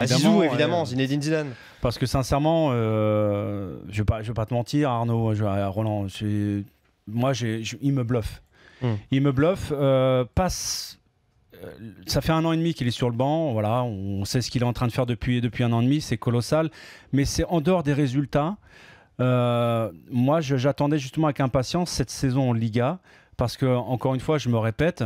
Ah, évidemment, euh, Zinedine Zidane. Parce que sincèrement, euh, je ne vais, pas te mentir, Arnaud, euh, Roland, moi, il me bluffe. Hmm. Il me bluffe. passe. ça fait un an et demi qu'il est sur le banc. Voilà, on sait ce qu'il est en train de faire depuis, depuis un an et demi. C'est colossal. Mais c'est en dehors des résultats. moi, j'attendais justement avec impatience cette saison en Liga. Parce que, encore une fois, je me répète,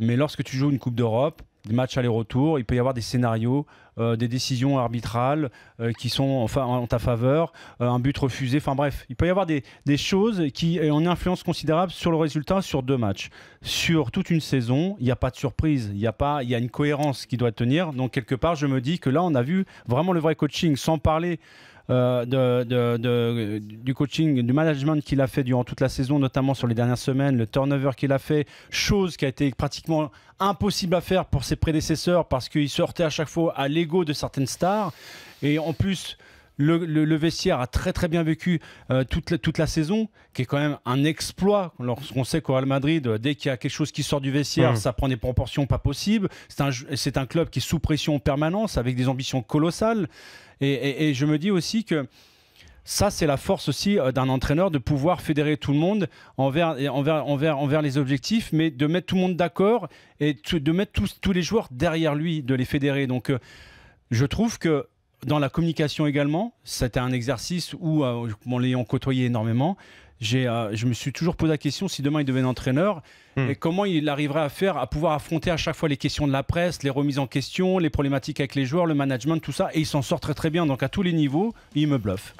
mais lorsque tu joues une Coupe d'Europe, des matchs aller-retour, il peut y avoir des scénarios, euh, des décisions arbitrales euh, qui sont en, en ta faveur, euh, un but refusé, enfin bref, il peut y avoir des, choses qui ont une influence considérable sur le résultat sur deux matchs. Sur toute une saison, il n'y a pas de surprise, il y, a pas, il y a une cohérence qui doit tenir, donc quelque part je me dis que là on a vu vraiment le vrai coaching, sans parler euh, de, du coaching, du management qu'il a fait durant toute la saison, notamment sur les dernières semaines, le turnover qu'il a fait, chose qui a été pratiquement impossible à faire pour ses prédécesseurs parce qu'il sortait à chaque fois à l'ego de certaines stars. Et en plus, le, le, vestiaire a très très bien vécu euh, toute, la, toute la saison, qui est quand même un exploit lorsqu'on sait qu'au Real Madrid, euh, dès qu'il y a quelque chose qui sort du vestiaire, mmh. ça prend des proportions pas possibles. C'est un, un, club qui est sous pression en permanence, avec des ambitions colossales. Et, je me dis aussi que ça, c'est la force aussi euh, d'un entraîneur de pouvoir fédérer tout le monde envers, envers, envers, envers les objectifs, mais de mettre tout le monde d'accord et de mettre tous, tous les joueurs derrière lui, de les fédérer. Donc, euh, je trouve que dans la communication également, c'était un exercice où, euh, en l'ayant côtoyé énormément, euh, je me suis toujours posé la question si demain il devenait entraîneur, hmm. et comment il arriverait à faire, à pouvoir affronter à chaque fois les questions de la presse, les remises en question, les problématiques avec les joueurs, le management, tout ça. Et il s'en sort très très bien. Donc à tous les niveaux, il me bluffe.